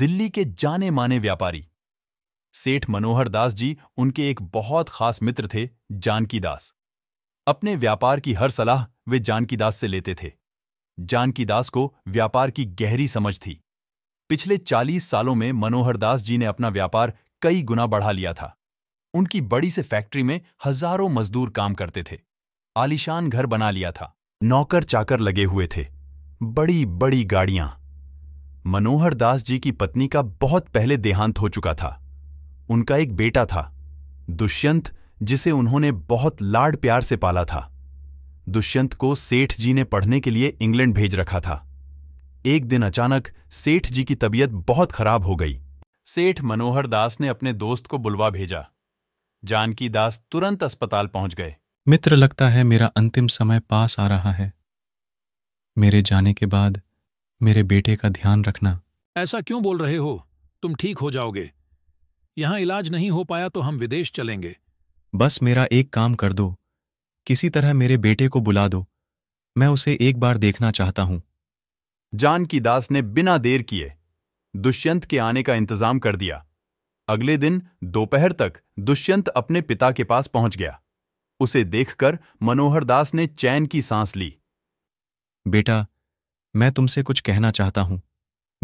दिल्ली के जाने माने व्यापारी सेठ मनोहर दास जी उनके एक बहुत खास मित्र थे जानकी दास अपने व्यापार की हर सलाह वे जानकी दास से लेते थे जानकी दास को व्यापार की गहरी समझ थी पिछले 40 सालों में मनोहर दास जी ने अपना व्यापार कई गुना बढ़ा लिया था उनकी बड़ी से फैक्ट्री में हजारों मजदूर काम करते थे आलिशान घर बना लिया था नौकर चाकर लगे हुए थे बड़ी बड़ी गाड़ियां मनोहर दास जी की पत्नी का बहुत पहले देहांत हो चुका था उनका एक बेटा था दुष्यंत जिसे उन्होंने बहुत लाड प्यार से पाला था दुष्यंत को सेठ जी ने पढ़ने के लिए इंग्लैंड भेज रखा था एक दिन अचानक सेठ जी की तबीयत बहुत खराब हो गई सेठ मनोहर दास ने अपने दोस्त को बुलवा भेजा जानकी दास तुरंत अस्पताल पहुंच गए मित्र लगता है मेरा अंतिम समय पास आ रहा है मेरे जाने के बाद मेरे बेटे का ध्यान रखना ऐसा क्यों बोल रहे हो तुम ठीक हो जाओगे यहां इलाज नहीं हो पाया तो हम विदेश चलेंगे बस मेरा एक काम कर दो किसी तरह मेरे बेटे को बुला दो मैं उसे एक बार देखना चाहता हूं जानकी दास ने बिना देर किए दुष्यंत के आने का इंतजाम कर दिया अगले दिन दोपहर तक दुष्यंत अपने पिता के पास पहुंच गया उसे देखकर मनोहर दास ने चैन की सांस ली बेटा मैं तुमसे कुछ कहना चाहता हूं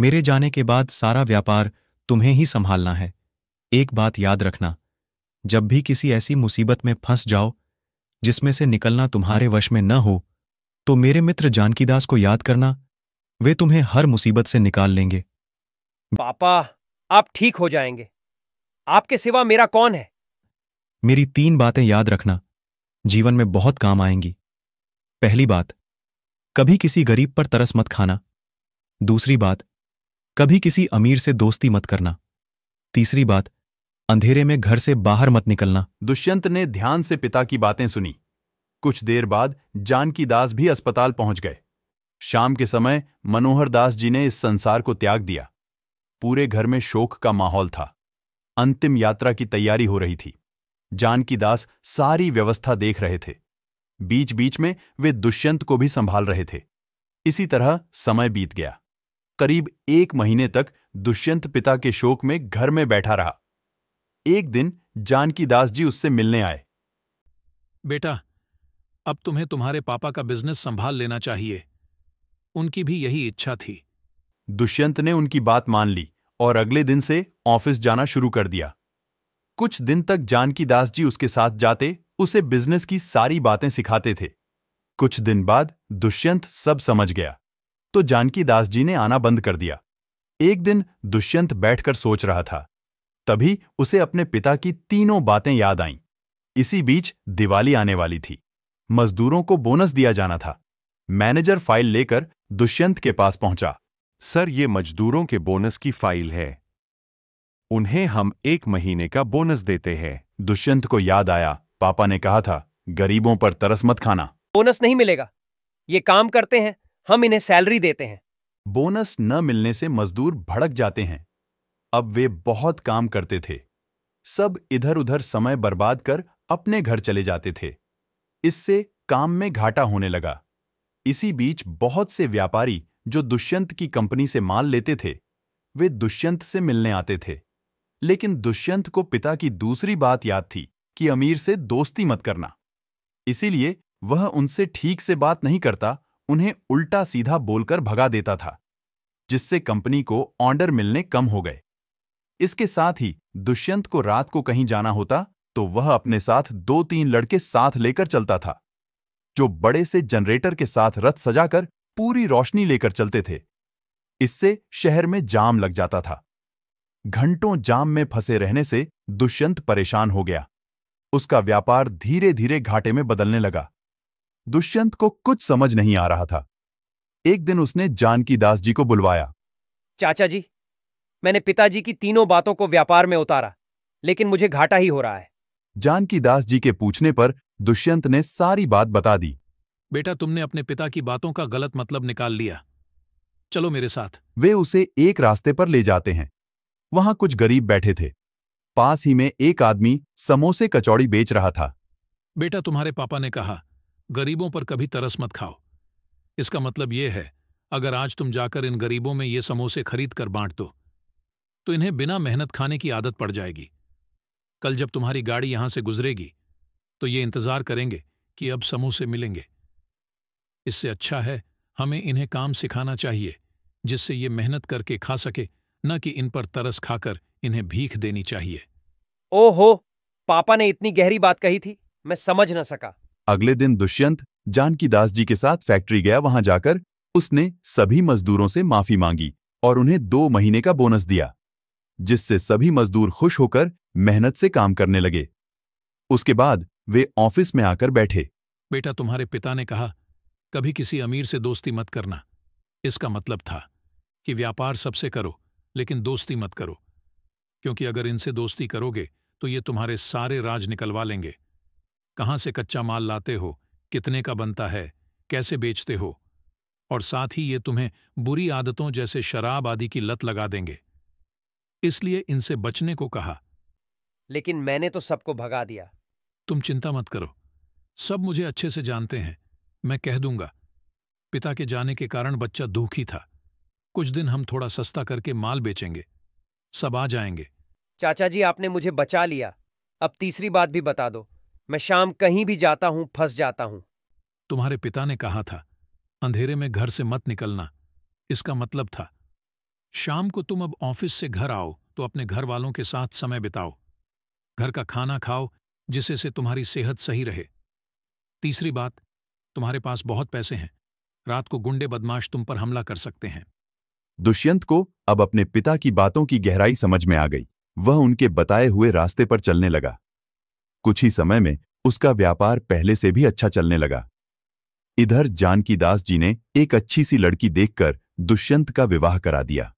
मेरे जाने के बाद सारा व्यापार तुम्हें ही संभालना है एक बात याद रखना जब भी किसी ऐसी मुसीबत में फंस जाओ जिसमें से निकलना तुम्हारे वश में न हो तो मेरे मित्र जानकीदास को याद करना वे तुम्हें हर मुसीबत से निकाल लेंगे पापा आप ठीक हो जाएंगे आपके सिवा मेरा कौन है मेरी तीन बातें याद रखना जीवन में बहुत काम आएंगी पहली बात कभी किसी गरीब पर तरस मत खाना दूसरी बात कभी किसी अमीर से दोस्ती मत करना तीसरी बात अंधेरे में घर से बाहर मत निकलना दुष्यंत ने ध्यान से पिता की बातें सुनी कुछ देर बाद जानकी दास भी अस्पताल पहुंच गए शाम के समय मनोहर दास जी ने इस संसार को त्याग दिया पूरे घर में शोक का माहौल था अंतिम यात्रा की तैयारी हो रही थी जानकी दास सारी व्यवस्था देख रहे थे बीच बीच में वे दुष्यंत को भी संभाल रहे थे इसी तरह समय बीत गया करीब एक महीने तक दुष्यंत पिता के शोक में घर में बैठा रहा एक दिन जानकी दास जी उससे मिलने आए बेटा अब तुम्हें तुम्हारे पापा का बिजनेस संभाल लेना चाहिए उनकी भी यही इच्छा थी दुष्यंत ने उनकी बात मान ली और अगले दिन से ऑफिस जाना शुरू कर दिया कुछ दिन तक जानकी दास जी उसके साथ जाते उसे बिजनेस की सारी बातें सिखाते थे कुछ दिन बाद दुष्यंत सब समझ गया तो जानकी दास जी ने आना बंद कर दिया एक दिन दुष्यंत बैठकर सोच रहा था तभी उसे अपने पिता की तीनों बातें याद आईं इसी बीच दिवाली आने वाली थी मजदूरों को बोनस दिया जाना था मैनेजर फाइल लेकर दुष्यंत के पास पहुंचा सर ये मजदूरों के बोनस की फाइल है उन्हें हम एक महीने का बोनस देते हैं दुष्यंत को याद आया पापा ने कहा था गरीबों पर तरस मत खाना बोनस नहीं मिलेगा ये काम करते हैं हम इन्हें सैलरी देते हैं बोनस न मिलने से मजदूर भड़क जाते हैं अब वे बहुत काम करते थे सब इधर उधर समय बर्बाद कर अपने घर चले जाते थे इससे काम में घाटा होने लगा इसी बीच बहुत से व्यापारी जो दुष्यंत की कंपनी से माल लेते थे वे दुष्यंत से मिलने आते थे लेकिन दुष्यंत को पिता की दूसरी बात याद थी कि अमीर से दोस्ती मत करना इसीलिए वह उनसे ठीक से बात नहीं करता उन्हें उल्टा सीधा बोलकर भगा देता था जिससे कंपनी को ऑर्डर मिलने कम हो गए इसके साथ ही दुष्यंत को रात को कहीं जाना होता तो वह अपने साथ दो तीन लड़के साथ लेकर चलता था जो बड़े से जनरेटर के साथ रथ सजाकर पूरी रोशनी लेकर चलते थे इससे शहर में जाम लग जाता था घंटों जाम में फंसे रहने से दुष्यंत परेशान हो गया उसका व्यापार धीरे धीरे घाटे में बदलने लगा दुष्यंत को कुछ समझ नहीं आ रहा था एक दिन उसने जानकी दास जी को बुलवाया चाचा जी मैंने पिताजी की तीनों बातों को व्यापार में उतारा लेकिन मुझे घाटा ही हो रहा है जानकी दास जी के पूछने पर दुष्यंत ने सारी बात बता दी बेटा तुमने अपने पिता की बातों का गलत मतलब निकाल लिया चलो मेरे साथ वे उसे एक रास्ते पर ले जाते हैं वहां कुछ गरीब बैठे थे पास ही में एक आदमी समोसे कचौड़ी बेच रहा था बेटा तुम्हारे पापा ने कहा गरीबों पर कभी तरस मत खाओ इसका मतलब यह है अगर आज तुम जाकर इन गरीबों में ये समोसे खरीद कर बांट दो तो इन्हें बिना मेहनत खाने की आदत पड़ जाएगी कल जब तुम्हारी गाड़ी यहां से गुजरेगी तो ये इंतजार करेंगे कि अब समोसे मिलेंगे इससे अच्छा है हमें इन्हें काम सिखाना चाहिए जिससे ये मेहनत करके खा सके न कि इन पर तरस खाकर इन्हें भीख देनी चाहिए ओहो पापा ने इतनी गहरी बात कही थी मैं समझ न सका अगले दिन दुष्यंत जानकी दास जी के साथ फैक्ट्री गया वहां जाकर उसने सभी मजदूरों से माफी मांगी और उन्हें दो महीने का बोनस दिया जिससे सभी मजदूर खुश होकर मेहनत से काम करने लगे उसके बाद वे ऑफिस में आकर बैठे बेटा तुम्हारे पिता ने कहा कभी किसी अमीर से दोस्ती मत करना इसका मतलब था कि व्यापार सबसे करो लेकिन दोस्ती मत करो क्योंकि अगर इनसे दोस्ती करोगे तो ये तुम्हारे सारे राज निकलवा लेंगे कहां से कच्चा माल लाते हो कितने का बनता है कैसे बेचते हो और साथ ही ये तुम्हें बुरी आदतों जैसे शराब आदि की लत लगा देंगे इसलिए इनसे बचने को कहा लेकिन मैंने तो सबको भगा दिया तुम चिंता मत करो सब मुझे अच्छे से जानते हैं मैं कह दूंगा पिता के जाने के कारण बच्चा दुखी था कुछ दिन हम थोड़ा सस्ता करके माल बेचेंगे सब आ जाएंगे चाचा जी आपने मुझे बचा लिया अब तीसरी बात भी बता दो मैं शाम कहीं भी जाता हूं फंस जाता हूं तुम्हारे पिता ने कहा था अंधेरे में घर से मत निकलना इसका मतलब था शाम को तुम अब ऑफिस से घर आओ तो अपने घर वालों के साथ समय बिताओ घर का खाना खाओ जिससे से तुम्हारी सेहत सही रहे तीसरी बात तुम्हारे पास बहुत पैसे हैं रात को गुंडे बदमाश तुम पर हमला कर सकते हैं दुष्यंत को अब अपने पिता की बातों की गहराई समझ में आ गई वह उनके बताए हुए रास्ते पर चलने लगा कुछ ही समय में उसका व्यापार पहले से भी अच्छा चलने लगा इधर जानकी दास जी ने एक अच्छी सी लड़की देखकर दुष्यंत का विवाह करा दिया